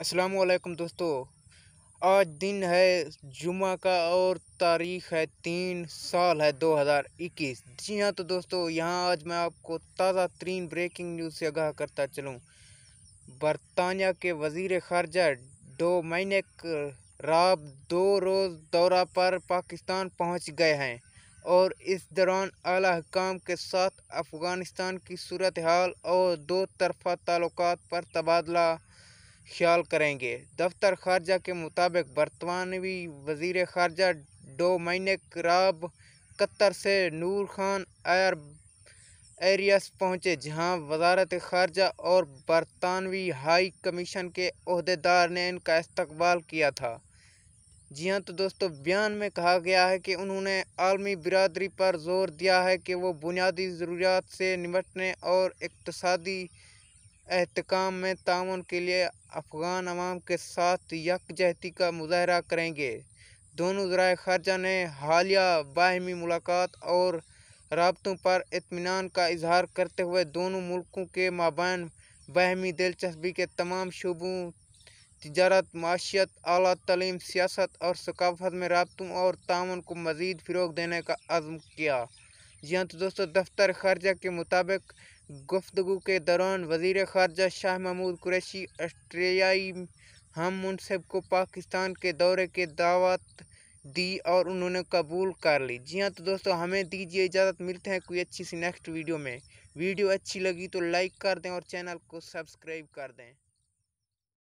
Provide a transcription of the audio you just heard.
वालेकुम दोस्तों आज दिन है जुमा का और तारीख़ है तीन साल है 2021 जी हाँ तो दोस्तों यहाँ आज मैं आपको ताज़ा तरीन ब्रेकिंग न्यूज़ से आगाह करता चलूँ बरतानिया के वजीर खारजा महीने राब दो रोज़ दौरा पर पाकिस्तान पहुँच गए हैं और इस दौरान आला हकाम के साथ अफ़गानिस्तान की सूरत हाल और दो तरफ़ा ताल्लुक पर तबादला ख्याल करेंगे दफ्तर खारजा के मुताबिक बरतानवी वजीर खारजा डोमिनिक राब कतर से नूर खान एयर एरियस पहुँचे जहाँ वजारत खारजा और बरतानवी हाई कमीशन के अहदेदार ने इनका इस्तबाल किया था जी हाँ तो दोस्तों बयान में कहा गया है कि उन्होंने आलमी बिरादरी पर जोर दिया है कि वो बुनियादी ज़रूरियात से निपटने और इकतदी एहतकाम में ताउन के लिए अफ़गान अवाम के साथ यकजहती का मुजाहरा करेंगे दोनों ज़रा खारजा ने हालिया बाहमी मुलाकात और रबतों पर इतमान का इजहार करते हुए दोनों मुल्कों के माबैन बाहमी दिलचस्पी के तमाम शुबों तजारत माशियत अली तलीम सियासत और सकाफत में रबतों और ताउन को मज़ीद फ़रोग देने का आज़म किया जी हाँ तो दोस्तों दफ्तर खारजा के मुताबिक गुफ्तु के दौरान वजीर खारजा शाह महमूद कुरैशी आस्ट्रेलियाई हम मुनसब को पाकिस्तान के दौरे के दावत दी और उन्होंने कबूल कर ली जी हाँ तो दोस्तों हमें दीजिए इजाज़त मिलते हैं कोई अच्छी सी नेक्स्ट वीडियो में वीडियो अच्छी लगी तो लाइक कर दें और चैनल को सब्सक्राइब कर दें